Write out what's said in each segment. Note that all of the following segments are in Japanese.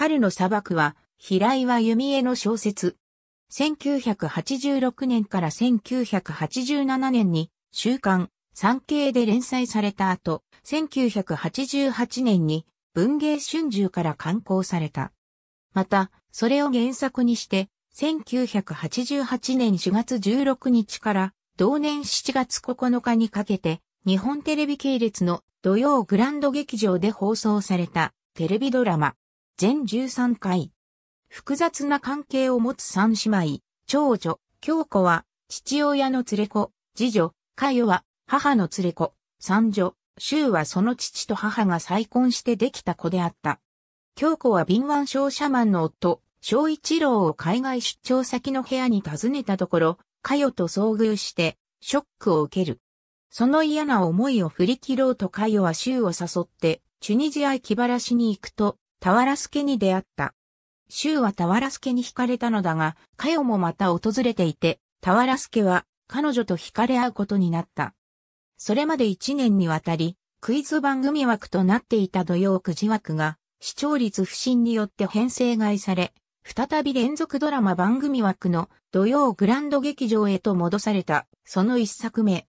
春の砂漠は、平岩弓江の小説。1986年から1987年に、週刊、産経で連載された後、1988年に、文芸春秋から刊行された。また、それを原作にして、1988年4月16日から、同年7月9日にかけて、日本テレビ系列の土曜グランド劇場で放送されたテレビドラマ、全13回。複雑な関係を持つ三姉妹、長女、京子は、父親の連れ子、次女、佳代は、母の連れ子、三女、周はその父と母が再婚してできた子であった。京子は敏腕商社マンの夫、小一郎を海外出張先の部屋に訪ねたところ、佳代と遭遇して、ショックを受ける。その嫌な思いを振り切ろうと佳代は周を誘って、チュニジア気晴らしに行くと、タワラスケに出会った。周はタワラスケに惹かれたのだが、カヨもまた訪れていて、タワラスケは彼女と惹かれ合うことになった。それまで1年にわたり、クイズ番組枠となっていた土曜9時枠が、視聴率不振によって編成外され、再び連続ドラマ番組枠の土曜グランド劇場へと戻された、その一作目。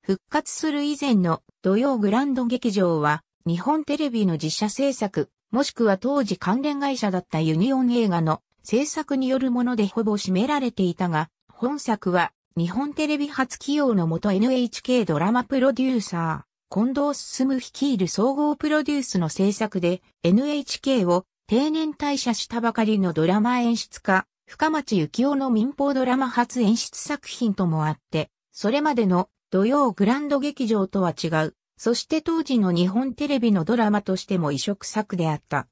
復活する以前の土曜グランド劇場は、日本テレビの実写制作、もしくは当時関連会社だったユニオン映画の制作によるものでほぼ占められていたが、本作は日本テレビ初起用の元 NHK ドラマプロデューサー、近藤進率いる総合プロデュースの制作で NHK を定年退社したばかりのドラマ演出家、深町幸雄の民放ドラマ初演出作品ともあって、それまでの土曜グランド劇場とは違うそして当時の日本テレビのドラマとしても移植作であった。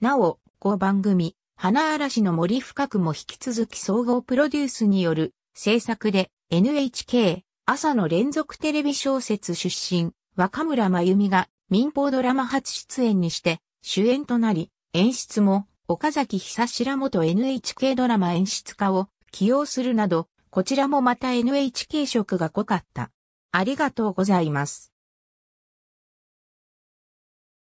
なお、5番組、花嵐の森深くも引き続き総合プロデュースによる制作で NHK 朝の連続テレビ小説出身若村真由美が民放ドラマ初出演にして主演となり演出も岡崎久ら元 NHK ドラマ演出家を起用するなどこちらもまた NHK 色が濃かった。ありがとうございます。